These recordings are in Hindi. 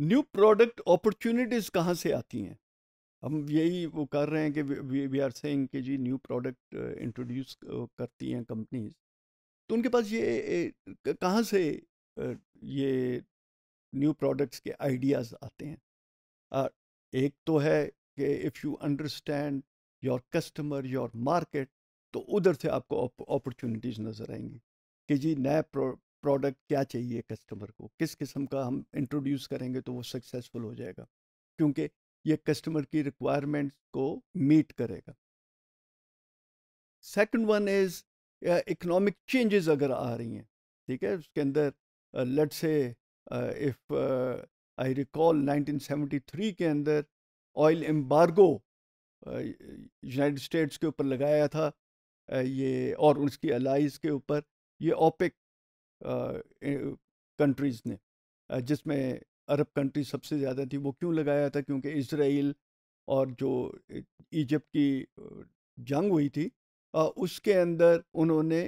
न्यू प्रोडक्ट अपॉर्चुनिटीज़ कहाँ से आती हैं हम यही वो कर रहे हैं कि वी आर सेइंग कि जी न्यू प्रोडक्ट इंट्रोड्यूस करती हैं कंपनीज तो उनके पास ये कहाँ से ये न्यू प्रोडक्ट्स के आइडियाज़ आते हैं एक तो है कि if you understand your customer your market तो उधर से आपको अपॉर्चुनिटीज़ नज़र आएंगी कि जी नया प्रो, प्रोडक्ट क्या चाहिए कस्टमर को किस किस्म का हम इंट्रोड्यूस करेंगे तो वो सक्सेसफुल हो जाएगा क्योंकि ये कस्टमर की रिक्वायरमेंट्स को मीट करेगा second one is economic changes अगर आ रही हैं ठीक है उसके अंदर लेट से इफ़ आई रिकॉल 1973 के अंदर ऑयल एम्बार्गो यूनाइटेड स्टेट्स के ऊपर लगाया था uh, ये और उसकी अलाइज के ऊपर ये ओपिक कंट्रीज़ ने जिसमें अरब कंट्री सबसे ज़्यादा थी वो क्यों लगाया था क्योंकि इसराइल और जो इजिप्ट की जंग हुई थी उसके अंदर उन्होंने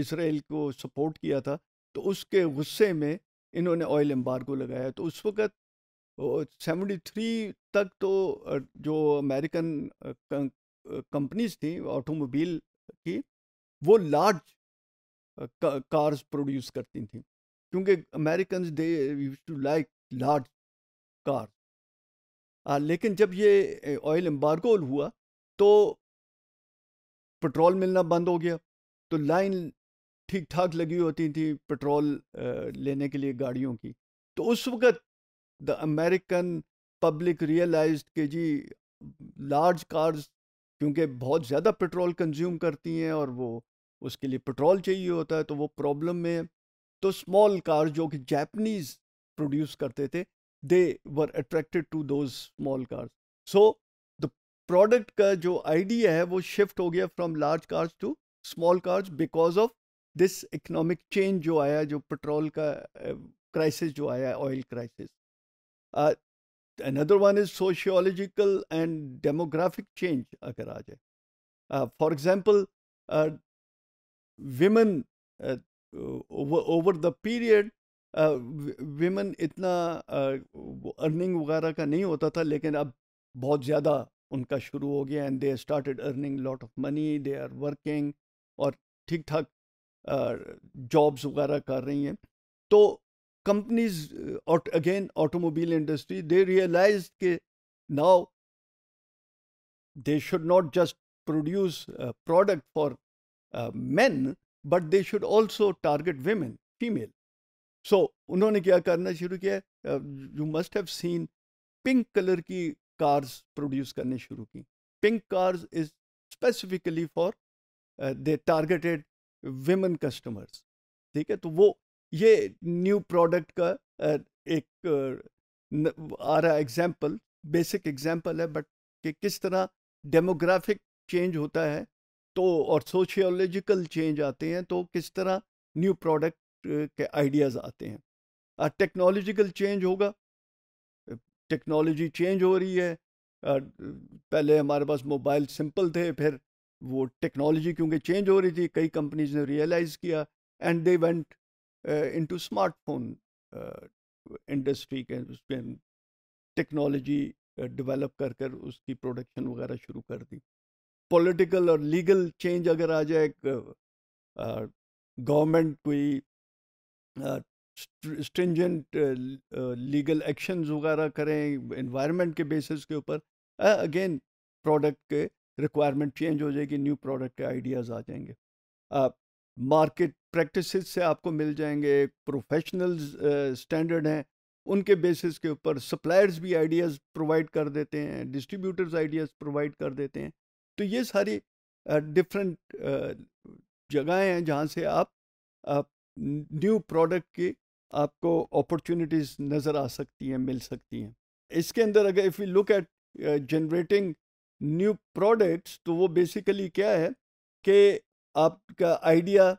इसराइल को सपोर्ट किया था तो उसके गुस्से में इन्होंने ऑयल एम्बार को लगाया तो उस वक़्त सेवेंटी थ्री तक तो जो अमेरिकन कंपनीज थी ऑटोमोबाइल की वो लार्ज कार्स प्रोड्यूस करती थी क्योंकि American they to like large car लेकिन जब ये ऑयल एम्बारगोल हुआ तो पेट्रोल मिलना बंद हो गया तो लाइन ठीक ठाक लगी होती थी पेट्रोल लेने के लिए गाड़ियों की तो उस वक़्त द अमेरिकन पब्लिक रियलाइज के जी लार्ज कार्स क्योंकि बहुत ज़्यादा पेट्रोल कंज्यूम करती हैं और वो उसके लिए पेट्रोल चाहिए होता है तो वो प्रॉब्लम में तो स्मॉल कार जो कि जैपनीज प्रोड्यूस करते थे they were attracted to those small cars so the product का जो आइडिया है वो शिफ्ट हो गया from large cars to small cars because of this economic change जो आया जो पेट्रोल का क्राइसिस uh, जो आया oil crisis another one is sociological and demographic change अगर आ जाए for example women uh, over, period the period uh, इतना अर्निंग uh, वगैरह का नहीं होता था लेकिन अब बहुत ज़्यादा उनका शुरू हो गया and they started earning lot of money they are working और ठीक ठाक जॉब्स uh, वगैरह कर रही हैं तो companies again automobile industry they realise के now they should not just produce product for man but they should also target women female so so उन्होंने क्या करना शुरू किया you must have seen pink colour की कार्स प्रोड्यूस करने शुरू की pink cars is specifically for they targeted women customers ठीक है तो वो ये न्यू प्रोडक्ट का uh, एक uh, आ रहा एग्जाम्पल बेसिक एग्जाम्पल है बट कि किस तरह डेमोग्राफिक चेंज होता है तो और सोशियोलॉजिकल चेंज आते हैं तो किस तरह न्यू प्रोडक्ट के आइडियाज़ आते हैं टेक्नोलॉजिकल चेंज होगा टेक्नोलॉजी चेंज हो रही है पहले हमारे पास मोबाइल सिंपल थे फिर वो टेक्नोलॉजी क्योंकि चेंज हो रही थी कई कंपनीज ने रियलाइज़ किया and they went into smartphone industry के उसमें टेक्नोलॉजी डेवलप कर कर उसकी प्रोडक्शन वगैरह शुरू कर दी पॉलिटिकल और लीगल चेंज अगर आ जाए गवर्नमेंट कोई स्ट्रिंजेंट लीगल एक्शंस वगैरह करें इन्वायरमेंट के बेसिस के ऊपर अगेन प्रोडक्ट के रिक्वायरमेंट चेंज हो जाएगी न्यू प्रोडक्ट के आइडियाज़ आ जाएंगे मार्केट प्रैक्टिसेस से आपको मिल जाएंगे प्रोफेशनल स्टैंडर्ड हैं उनके बेसिस के ऊपर सप्लायर्स भी आइडियाज़ प्रोवाइड कर देते हैं डिस्ट्रीब्यूटर्स आइडियाज़ प्रोवाइड कर देते हैं तो ये सारी डिफरेंट जगहें हैं जहाँ से आप, न्यू प्रोडक्ट की आपको अपॉर्चुनिटीज़ नज़र आ सकती हैं मिल सकती हैं इसके अंदर अगर if you look at generating new products तो वो बेसिकली क्या है कि आपका आइडिया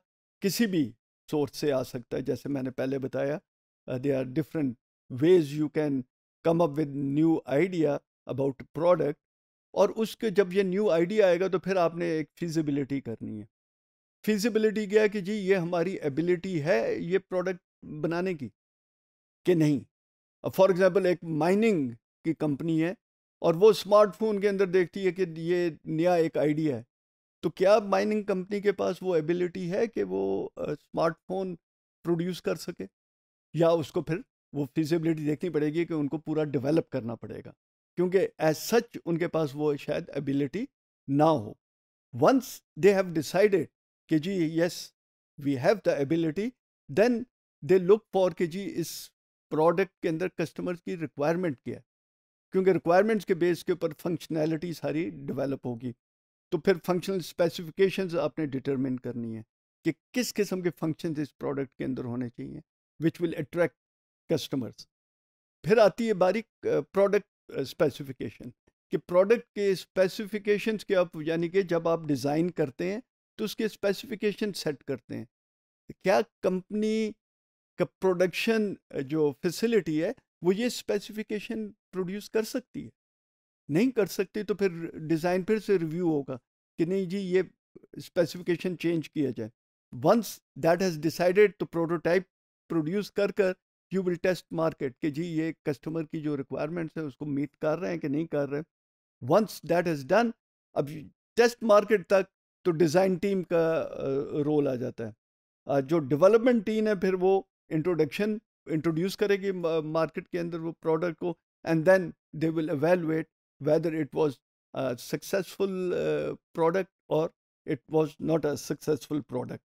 किसी भी सोर्स से आ सकता है जैसे मैंने पहले बताया they are different ways you can come up with new idea about product और उसके जब ये न्यू आइडिया आएगा तो फिर आपने एक फिजिबिलिटी करनी है फिजिबिलिटी क्या कि जी ये हमारी एबिलिटी है ये प्रोडक्ट बनाने की कि नहीं फॉर एग्ज़ाम्पल एक माइनिंग की कंपनी है और वो स्मार्टफोन के अंदर देखती है कि ये नया एक आइडिया है तो क्या माइनिंग कंपनी के पास वो एबिलिटी है कि वो स्मार्टफोन प्रोड्यूस कर सके या उसको फिर वो फिजिबिलिटी देखनी पड़ेगी कि उनको पूरा डेवलप करना पड़ेगा क्योंकि एज सच उनके पास वो शायद एबिलिटी ना हो वंस दे हैव डिसाइडेड कि जी yes we have the ability then they look for कि जी इस प्रोडक्ट के अंदर कस्टमर की रिक्वायरमेंट क्या है क्योंकि रिक्वायरमेंट्स के बेस के ऊपर फंक्शनैलिटी सारी डेवलप होगी तो फिर फंक्शनल स्पेसिफिकेशन आपने डिटरमिन करनी है कि किस किस्म के फंक्शन इस प्रोडक्ट के अंदर होने चाहिए विच विल अट्रैक्ट कस्टमर्स फिर आती है बारीक प्रोडक्ट स्पेसिफिकेशन कि प्रोडक्ट के स्पेसिफिकेशन के आप यानी कि जब आप डिज़ाइन करते हैं तो उसके स्पेसिफिकेशन सेट करते हैं क्या कंपनी का प्रोडक्शन जो फैसिलिटी है वो ये स्पेसिफिकेशन प्रोड्यूस कर सकती है नहीं कर सकती तो फिर डिज़ाइन फिर से रिव्यू होगा कि नहीं जी ये स्पेसिफिकेशन चेंज किया जाए वंस दैट हैज़ डिसाइडेड तो प्रोटोटाइप प्रोड्यूस कर कर यू विल टेस्ट मार्केट कि जी ये कस्टमर की जो रिक्वायरमेंट्स है उसको मीट कर रहे हैं कि नहीं कर रहे वंस दैट इज़ डन अब टेस्ट मार्केट तक तो डिज़ाइन टीम का रोल आ जाता है जो डेवलपमेंट टीम है फिर वो इंट्रोडक्शन इंट्रोड्यूस करेगी मार्केट के अंदर वो प्रोडक्ट को and then they will evaluate whether it was successful product और it was not a successful product